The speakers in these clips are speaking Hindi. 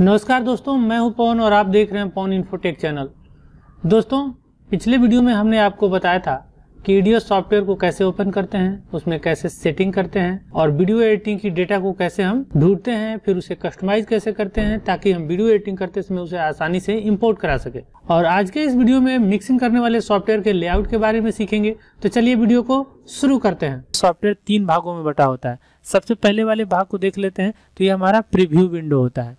नमस्कार दोस्तों मैं हूं पवन और आप देख रहे हैं पवन इन्फोटेक चैनल दोस्तों पिछले वीडियो में हमने आपको बताया था कि वीडियो सॉफ्टवेयर को कैसे ओपन करते हैं उसमें कैसे सेटिंग करते हैं और वीडियो एडिटिंग की डेटा को कैसे हम ढूंढते हैं फिर उसे कस्टमाइज कैसे करते हैं ताकि हम वीडियो एडिटिंग करते समय उसे आसानी से इम्पोर्ट करा सके और आज के इस वीडियो में मिक्सिंग करने वाले सॉफ्टवेयर के लेआउट के बारे में सीखेंगे तो चलिए वीडियो को शुरू करते हैं सॉफ्टवेयर तीन भागों में बटा होता है सबसे पहले वाले भाग को देख लेते हैं तो ये हमारा प्रिव्यू विंडो होता है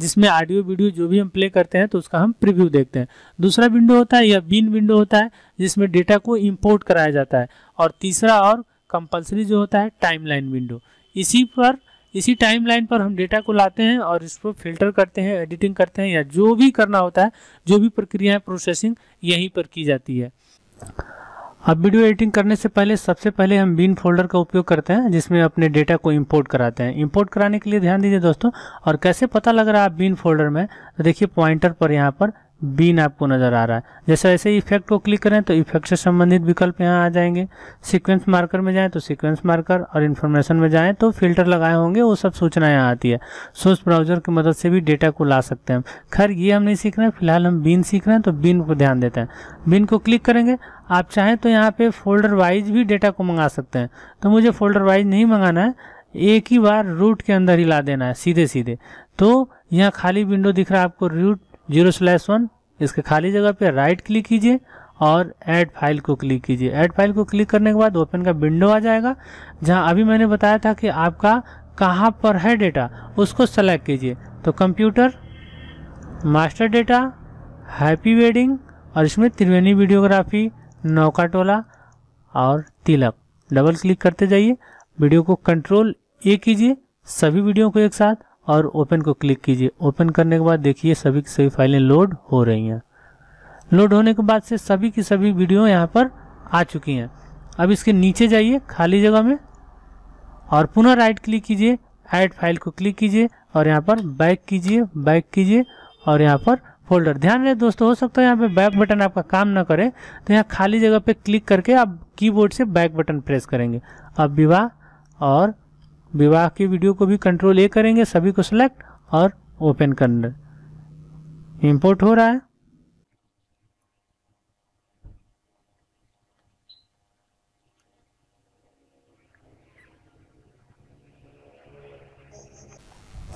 जिसमें ऑडियो वीडियो जो भी हम प्ले करते हैं तो उसका हम प्रीव्यू देखते हैं दूसरा विंडो होता है या बीन विंडो होता है जिसमें डेटा को इम्पोर्ट कराया जाता है और तीसरा और कंपलसरी जो होता है टाइमलाइन विंडो इसी पर इसी टाइम लाइन पर हम डेटा को लाते हैं और इसको फिल्टर करते हैं एडिटिंग करते हैं या जो भी करना होता है जो भी प्रक्रियाएं प्रोसेसिंग यहीं पर की जाती है अब वीडियो एडिटिंग करने से पहले सबसे पहले हम बीन फोल्डर का उपयोग करते हैं जिसमें अपने डेटा को इंपोर्ट कराते हैं इंपोर्ट कराने के लिए ध्यान दीजिए दोस्तों और कैसे पता लग रहा है आप बीन फोल्डर में तो देखिए पॉइंटर पर यहाँ पर बीन आपको नज़र आ रहा है जैसे ऐसे इफेक्ट को क्लिक करें तो इफेक्ट से संबंधित विकल्प यहाँ आ जाएंगे सीक्वेंस मार्कर में जाएं तो सीक्वेंस मार्कर और इन्फॉर्मेशन में जाएं तो फिल्टर लगाए होंगे वो सब सूचना यहाँ आती है सोर्स ब्राउजर की मदद से भी डेटा को ला सकते हैं खैर ये हम नहीं सीख रहे हैं फिलहाल हम बीन सीख रहे हैं तो बीन को ध्यान देते हैं बीन को क्लिक करेंगे आप चाहें तो यहाँ पर फोल्डर वाइज भी डेटा को मंगा सकते हैं तो मुझे फोल्डर वाइज नहीं मंगाना है एक ही बार रूट के अंदर ही ला देना है सीधे सीधे तो यहाँ खाली विंडो दिख रहा है आपको रूट जीरो स्लैश वन इसके खाली जगह पे राइट क्लिक कीजिए और ऐड फाइल को क्लिक कीजिए ऐड फाइल को क्लिक करने के बाद ओपन का विंडो आ जाएगा जहां अभी मैंने बताया था कि आपका कहाँ पर है डेटा उसको सेलेक्ट कीजिए तो computer master data happy wedding और इसमें त्रिवेणी वीडियोग्राफी नौका टोला और तिलक डबल क्लिक करते जाइए वीडियो को कंट्रोल ए कीजिए सभी वीडियो को एक साथ और ओपन को क्लिक कीजिए ओपन करने के बाद देखिए सभी की सभी फाइलें लोड हो रही हैं लोड होने के बाद से सभी की सभी वीडियो यहाँ पर आ चुकी हैं अब इसके नीचे जाइए खाली जगह में और पुनः राइट क्लिक कीजिए ऐड फाइल को क्लिक कीजिए और यहाँ पर बैक कीजिए बैक कीजिए और यहाँ पर फोल्डर ध्यान रहे दोस्तों हो सकता है यहाँ पे बैक बटन आपका काम ना करे तो यहाँ खाली जगह पे क्लिक करके आप कीबोर्ड से बैक बटन प्रेस करेंगे अब विवाह और विवाह की वीडियो को भी कंट्रोल ए करेंगे सभी को सिलेक्ट और ओपन कर इंपोर्ट हो रहा है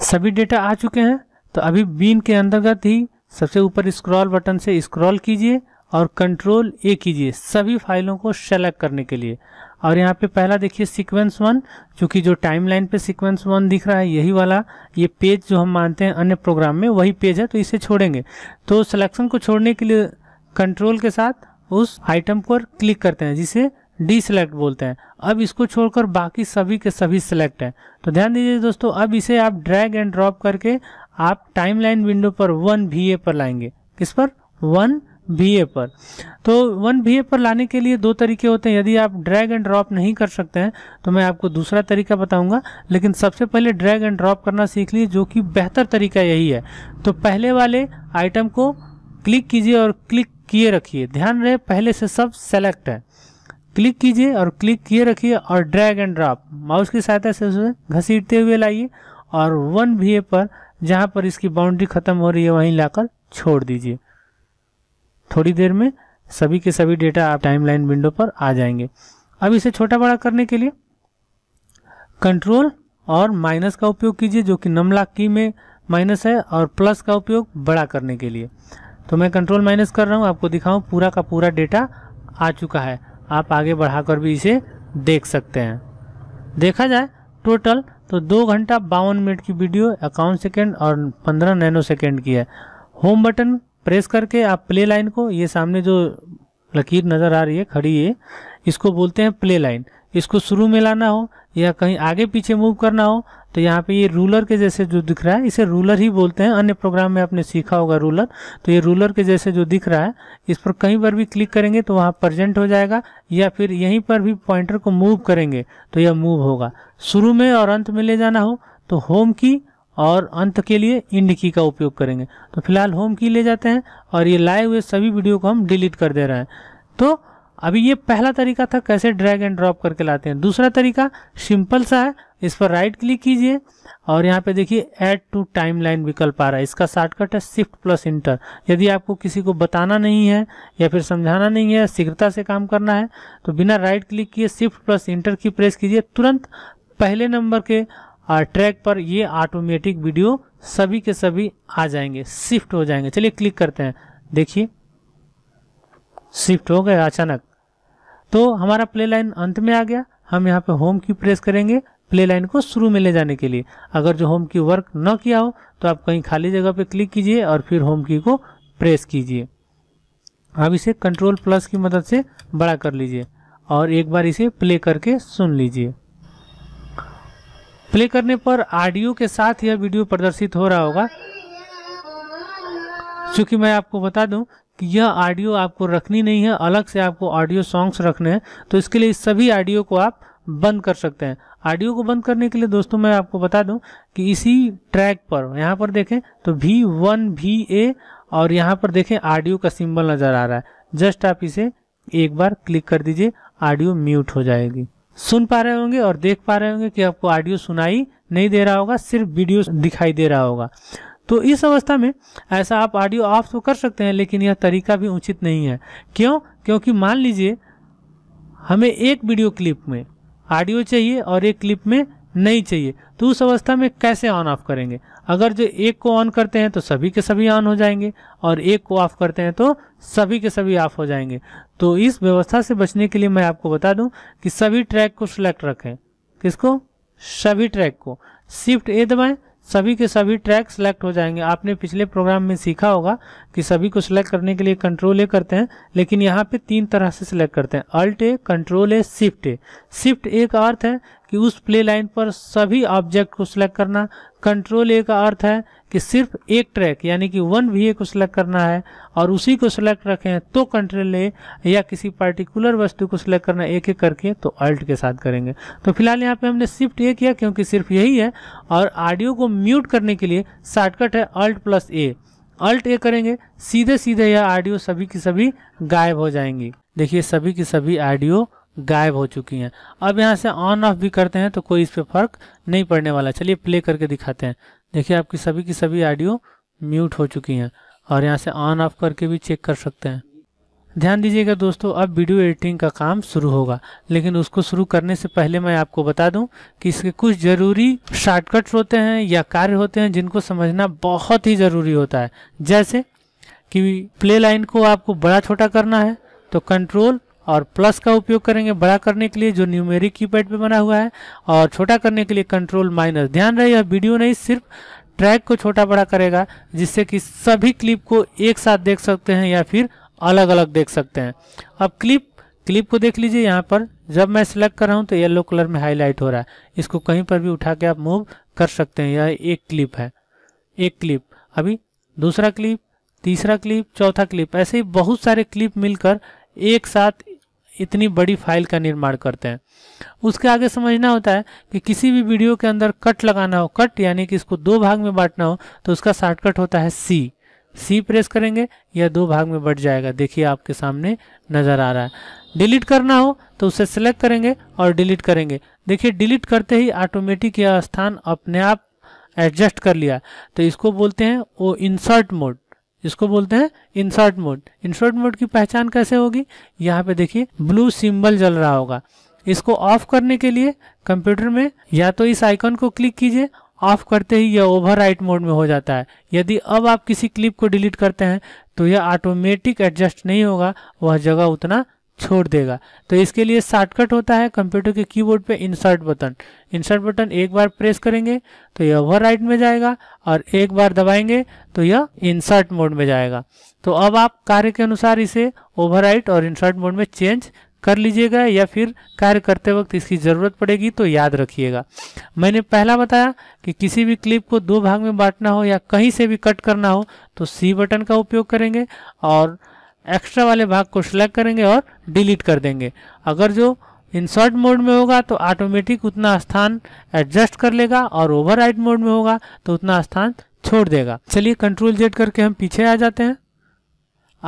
सभी डेटा आ चुके हैं तो अभी बीन के अंतर्गत ही सबसे ऊपर स्क्रॉल बटन से स्क्रॉल कीजिए और कंट्रोल ए कीजिए सभी फाइलों को सेलेक्ट करने के लिए और यहाँ पे पहला देखिए सीक्वेंस वन चूंकि जो टाइमलाइन पे सीक्वेंस वन दिख रहा है यही वाला ये पेज जो हम मानते हैं अन्य प्रोग्राम में वही पेज है तो इसे छोड़ेंगे तो सिलेक्शन को छोड़ने के लिए कंट्रोल के साथ उस आइटम पर क्लिक करते हैं जिसे डी सेलेक्ट बोलते हैं अब इसको छोड़कर बाकी सभी के सभी सिलेक्ट हैं तो ध्यान दीजिए दोस्तों अब इसे आप ड्रैग एंड ड्रॉप करके आप टाइमलाइन विंडो पर वन वी ए पर लाएंगे किस पर वन वी ए पर तो वन वी ए पर लाने के लिए दो तरीके होते हैं यदि आप ड्रैग एंड ड्रॉप नहीं कर सकते हैं तो मैं आपको दूसरा तरीका बताऊंगा लेकिन सबसे पहले ड्रैग एंड ड्रॉप करना सीख लीजिए जो कि बेहतर तरीका यही है तो पहले वाले आइटम को क्लिक कीजिए और क्लिक किए रखिए ध्यान रहे पहले से सब सेलेक्ट है क्लिक कीजिए और क्लिक किए रखिए और ड्रैग एंड ड्रॉप माउस की सहायता से उसे घसीटते हुए लाइए और वन वी पर जहाँ पर इसकी बाउंड्री खत्म हो रही है वहीं लाकर छोड़ दीजिए थोड़ी देर में सभी के सभी डेटा आप टाइमलाइन विंडो पर आ जाएंगे अब इसे छोटा बड़ा करने के लिए कंट्रोल और माइनस का उपयोग कीजिए जो कि नमला की में माइनस है और प्लस का उपयोग बड़ा करने के लिए तो मैं कंट्रोल माइनस कर रहा हूँ आपको दिखाऊँ पूरा का पूरा डेटा आ चुका है आप आगे बढ़ाकर भी इसे देख सकते हैं देखा जाए टोटल तो दो घंटा बावन मिनट की वीडियो अकाउंट सेकेंड और पंद्रह नैनो सेकेंड की है होम बटन प्रेस करके आप प्ले लाइन को ये सामने जो लकीर नज़र आ रही है खड़ी है इसको बोलते हैं प्ले लाइन इसको शुरू में लाना हो या कहीं आगे पीछे मूव करना हो तो यहाँ पे ये रूलर के जैसे जो दिख रहा है इसे रूलर ही बोलते हैं अन्य प्रोग्राम में आपने सीखा होगा रूलर तो ये रूलर के जैसे जो दिख रहा है इस पर कहीं पर भी क्लिक करेंगे तो वहाँ प्रजेंट हो जाएगा या फिर यहीं पर भी पॉइंटर को मूव करेंगे तो यह मूव होगा शुरू में और अंत में ले जाना हो तो होम की और अंत के लिए इंड की का उपयोग करेंगे तो फिलहाल होम की ले जाते हैं और ये लाए हुए सभी वीडियो को हम डिलीट कर दे रहे हैं तो अभी ये पहला तरीका था कैसे ड्रैग एंड ड्रॉप करके लाते हैं दूसरा तरीका सिंपल सा है इस पर राइट क्लिक कीजिए और यहाँ पे देखिए ऐड टू टाइमलाइन विकल्प आ रहा है इसका शॉर्टकट है शिफ्ट प्लस इंटर यदि आपको किसी को बताना नहीं है या फिर समझाना नहीं है शीघ्रता से काम करना है तो बिना राइट क्लिक किए शिफ्ट प्लस इंटर की प्रेस कीजिए तुरंत पहले नंबर के ट्रैक पर ये ऑटोमेटिक वीडियो सभी के सभी आ जाएंगे शिफ्ट हो जाएंगे चलिए क्लिक करते हैं देखिए शिफ्ट हो गया अचानक तो हमारा प्ले लाइन अंत में आ गया हम यहाँ पे होम की प्रेस करेंगे प्ले लाइन को शुरू में ले जाने के लिए अगर जो होम की वर्क न किया हो तो आप कहीं खाली जगह पे क्लिक कीजिए और फिर होम की को प्रेस कीजिए अब इसे कंट्रोल प्लस की मदद से बड़ा कर लीजिए और एक बार इसे प्ले करके सुन लीजिए प्ले करने पर ऑडियो के साथ यह वीडियो प्रदर्शित हो रहा होगा चूंकि मैं आपको बता दूं कि यह ऑडियो आपको रखनी नहीं है अलग से आपको ऑडियो सॉन्ग्स रखने हैं तो इसके लिए इस सभी ऑडियो को आप बंद कर सकते हैं ऑडियो को बंद करने के लिए दोस्तों मैं आपको बता दूं कि इसी ट्रैक पर यहाँ पर देखें तो वी वन वी ए और यहाँ पर देखें ऑडियो का सिंबल नज़र आ रहा है जस्ट आप इसे एक बार क्लिक कर दीजिए ऑडियो म्यूट हो जाएगी सुन पा रहे होंगे और देख पा रहे होंगे कि आपको ऑडियो सुनाई नहीं दे रहा होगा सिर्फ वीडियो दिखाई दे रहा होगा तो इस अवस्था में ऐसा आप ऑडियो ऑफ तो कर सकते हैं लेकिन यह तरीका भी उचित नहीं है क्यों क्योंकि मान लीजिए हमें एक वीडियो क्लिप में ऑडियो चाहिए और एक क्लिप में नहीं चाहिए तो उस अवस्था में कैसे ऑन ऑफ करेंगे अगर जो एक को ऑन करते हैं तो सभी के सभी ऑन हो जाएंगे और एक को ऑफ करते हैं तो सभी के सभी ऑफ हो जाएंगे तो इस व्यवस्था से बचने के लिए मैं आपको बता दूं कि सभी ट्रैक को सिलेक्ट रखें किसको सभी ट्रैक को शिफ्ट ए दबाएं सभी के सभी ट्रैक सेलेक्ट हो जाएंगे आपने पिछले प्रोग्राम में सीखा होगा कि सभी को सिलेक्ट करने के लिए कंट्रोल ए करते हैं लेकिन यहाँ पे तीन तरह से सिलेक्ट करते हैं alt A control A shift A shift A का अर्थ है कि उस प्ले लाइन पर सभी ऑब्जेक्ट को सिलेक्ट करना कंट्रोल ए का अर्थ है कि सिर्फ एक ट्रैक यानी कि वन वी ए को सिलेक्ट करना है और उसी को सिलेक्ट रखें तो कंट्रोल ए या किसी पर्टिकुलर वस्तु को सिलेक्ट करना एक एक करके तो अल्ट के साथ करेंगे तो फिलहाल यहाँ पे हमने शिफ्ट ए किया क्योंकि सिर्फ यही है और ऑडियो को म्यूट करने के लिए शॉर्टकट है alt plus A alt A करेंगे सीधे सीधे यह ऑडियो सभी की सभी गायब हो जाएंगी देखिए सभी की सभी ऑडियो गायब हो चुकी हैं अब यहाँ से ऑन ऑफ भी करते हैं तो कोई इस पर फर्क नहीं पड़ने वाला चलिए प्ले करके दिखाते हैं देखिए आपकी सभी की सभी ऑडियो म्यूट हो चुकी हैं और यहाँ से ऑन ऑफ करके भी चेक कर सकते हैं ध्यान दीजिएगा दोस्तों अब वीडियो एडिटिंग का काम शुरू होगा लेकिन उसको शुरू करने से पहले मैं आपको बता दूं कि इसके कुछ ज़रूरी शॉर्टकट्स होते हैं या कार्य होते हैं जिनको समझना बहुत ही ज़रूरी होता है जैसे कि प्ले लाइन को आपको बड़ा छोटा करना है तो कंट्रोल और प्लस का उपयोग करेंगे बड़ा करने के लिए जो न्यूमेरिक कीपैड पे बना हुआ है और छोटा करने के लिए कंट्रोल माइनस ध्यान रहे यह वीडियो नहीं सिर्फ ट्रैक को छोटा बड़ा करेगा जिससे कि सभी क्लिप को एक साथ देख सकते हैं या फिर अलग अलग देख सकते हैं अब क्लिप क्लिप को देख लीजिए यहाँ पर जब मैं सिलेक्ट कर रहा हूँ तो येलो कलर में हाईलाइट हो रहा है इसको कहीं पर भी उठा के आप मूव कर सकते हैं यह एक क्लिप है एक क्लिप अभी दूसरा क्लिप तीसरा क्लिप चौथा क्लिप ऐसे ही बहुत सारे क्लिप मिलकर एक साथ इतनी बड़ी फाइल का निर्माण करते हैं उसके आगे समझना होता है कि किसी भी वीडियो के अंदर कट लगाना हो कट यानी कि इसको दो भाग में बांटना हो तो उसका शॉर्टकट होता है सी सी प्रेस करेंगे या दो भाग में बढ़ जाएगा देखिए आपके सामने नज़र आ रहा है डिलीट करना हो तो उसे सेलेक्ट करेंगे और डिलीट करेंगे देखिए डिलीट करते ही ऑटोमेटिक यह स्थान अपने आप एडजस्ट कर लिया तो इसको बोलते हैं वो इंसर्ट मोड इसको बोलते हैं इंसर्ट मोड इंसर्ट मोड की पहचान कैसे होगी यहाँ पे देखिए ब्लू सिंबल जल रहा होगा इसको ऑफ करने के लिए कंप्यूटर में या तो इस आइकन को क्लिक कीजिए ऑफ करते ही यह राइट मोड में हो जाता है यदि अब आप किसी क्लिप को डिलीट करते हैं तो यह ऑटोमेटिक एडजस्ट नहीं होगा वह जगह उतना छोड़ देगा तो इसके लिए शॉर्टकट होता है कंप्यूटर के कीबोर्ड पे इंसर्ट बटन इंसर्ट बटन एक बार प्रेस करेंगे तो यह ओवर राइट में जाएगा और एक बार दबाएंगे तो यह इंसर्ट मोड में जाएगा तो अब आप कार्य के अनुसार इसे ओवर और इंसर्ट मोड में चेंज कर लीजिएगा या फिर कार्य करते वक्त इसकी ज़रूरत पड़ेगी तो याद रखिएगा मैंने पहला बताया कि किसी भी क्लिप को दो भाग में बांटना हो या कहीं से भी कट करना हो तो सी बटन का उपयोग करेंगे और एक्स्ट्रा वाले भाग को सिलेक्ट करेंगे और डिलीट कर देंगे अगर जो इंसर्ट मोड में होगा तो ऑटोमेटिक उतना स्थान एडजस्ट कर लेगा और ओवरराइट मोड में होगा तो उतना स्थान छोड़ देगा चलिए कंट्रोल जेड करके हम पीछे आ जाते हैं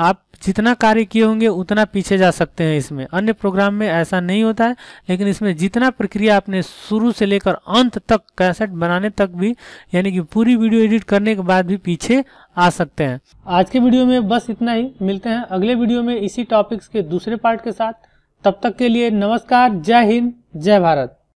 आप जितना कार्य किए होंगे उतना पीछे जा सकते हैं इसमें अन्य प्रोग्राम में ऐसा नहीं होता है लेकिन इसमें जितना प्रक्रिया आपने शुरू से लेकर अंत तक कैसेट बनाने तक भी यानी कि पूरी वीडियो एडिट करने के बाद भी पीछे आ सकते हैं आज के वीडियो में बस इतना ही मिलते हैं अगले वीडियो में इसी टॉपिक्स के दूसरे पार्ट के साथ तब तक के लिए नमस्कार जय हिंद जय भारत